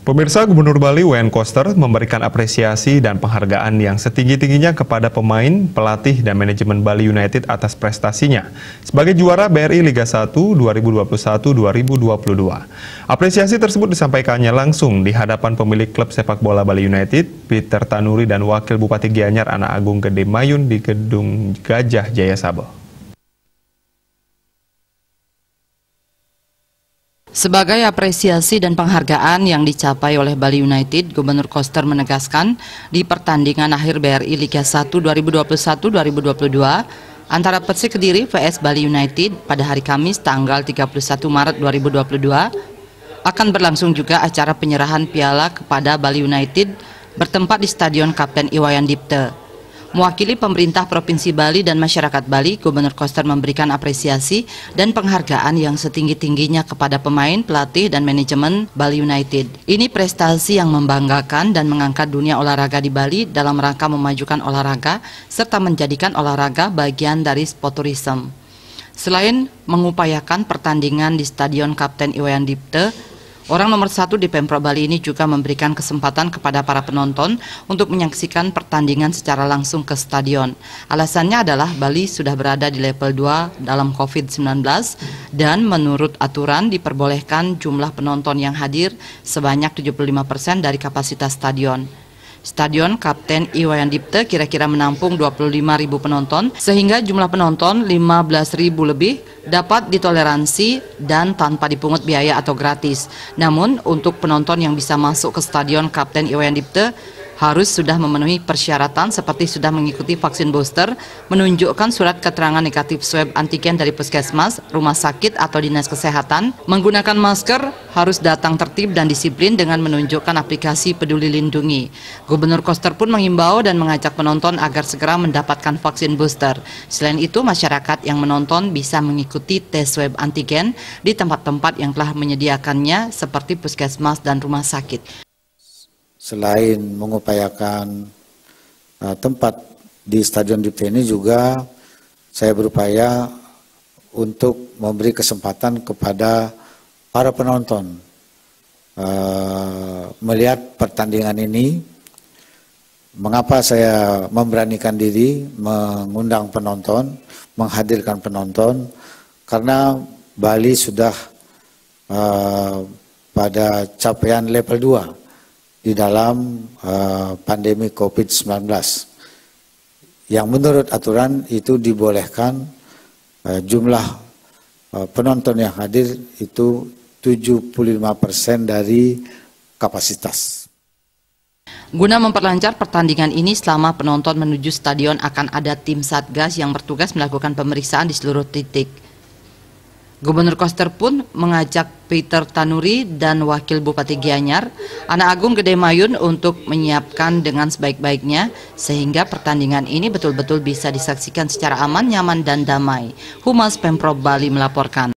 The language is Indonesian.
Pemirsa Gubernur Bali Wayne Koster memberikan apresiasi dan penghargaan yang setinggi-tingginya kepada pemain, pelatih, dan manajemen Bali United atas prestasinya sebagai juara BRI Liga 1 2021-2022. Apresiasi tersebut disampaikannya langsung di hadapan pemilik klub sepak bola Bali United, Peter Tanuri dan Wakil Bupati Gianyar Anak Agung Gede Mayun di Gedung Gajah Jaya Sabah. Sebagai apresiasi dan penghargaan yang dicapai oleh Bali United, Gubernur Koster menegaskan di pertandingan akhir BRI Liga 1 2021-2022 antara Persik Kediri vs Bali United pada hari Kamis tanggal 31 Maret 2022 akan berlangsung juga acara penyerahan piala kepada Bali United bertempat di Stadion Kapten Iwayan Dipte. Mewakili pemerintah Provinsi Bali dan masyarakat Bali, Gubernur Koster memberikan apresiasi dan penghargaan yang setinggi-tingginya kepada pemain, pelatih, dan manajemen Bali United. Ini prestasi yang membanggakan dan mengangkat dunia olahraga di Bali dalam rangka memajukan olahraga serta menjadikan olahraga bagian dari sport tourism. Selain mengupayakan pertandingan di Stadion Kapten Iwayan Dipte, Orang nomor satu di Pemprov Bali ini juga memberikan kesempatan kepada para penonton untuk menyaksikan pertandingan secara langsung ke stadion. Alasannya adalah Bali sudah berada di level 2 dalam COVID-19 dan menurut aturan diperbolehkan jumlah penonton yang hadir sebanyak 75% dari kapasitas stadion. Stadion Kapten Iwayan Dipte kira-kira menampung 25.000 penonton, sehingga jumlah penonton 15.000 lebih dapat ditoleransi dan tanpa dipungut biaya atau gratis. Namun, untuk penonton yang bisa masuk ke Stadion Kapten Iwayan Dipte, harus sudah memenuhi persyaratan seperti sudah mengikuti vaksin booster, menunjukkan surat keterangan negatif swab antigen dari puskesmas, rumah sakit atau dinas kesehatan, menggunakan masker, harus datang tertib dan disiplin dengan menunjukkan aplikasi peduli lindungi. Gubernur Koster pun mengimbau dan mengajak penonton agar segera mendapatkan vaksin booster. Selain itu, masyarakat yang menonton bisa mengikuti tes swab antigen di tempat-tempat yang telah menyediakannya seperti puskesmas dan rumah sakit selain mengupayakan uh, tempat di Stadion Dipta ini juga saya berupaya untuk memberi kesempatan kepada para penonton uh, melihat pertandingan ini. Mengapa saya memberanikan diri mengundang penonton, menghadirkan penonton? Karena Bali sudah uh, pada capaian level 2 di dalam uh, pandemi COVID-19 yang menurut aturan itu dibolehkan uh, jumlah uh, penonton yang hadir itu 75% dari kapasitas. Guna memperlancar pertandingan ini selama penonton menuju stadion akan ada tim Satgas yang bertugas melakukan pemeriksaan di seluruh titik. Gubernur Koster pun mengajak Peter Tanuri dan Wakil Bupati Gianyar, Anak Agung Gede Mayun untuk menyiapkan dengan sebaik-baiknya sehingga pertandingan ini betul-betul bisa disaksikan secara aman, nyaman, dan damai. Humas Pemprov Bali melaporkan.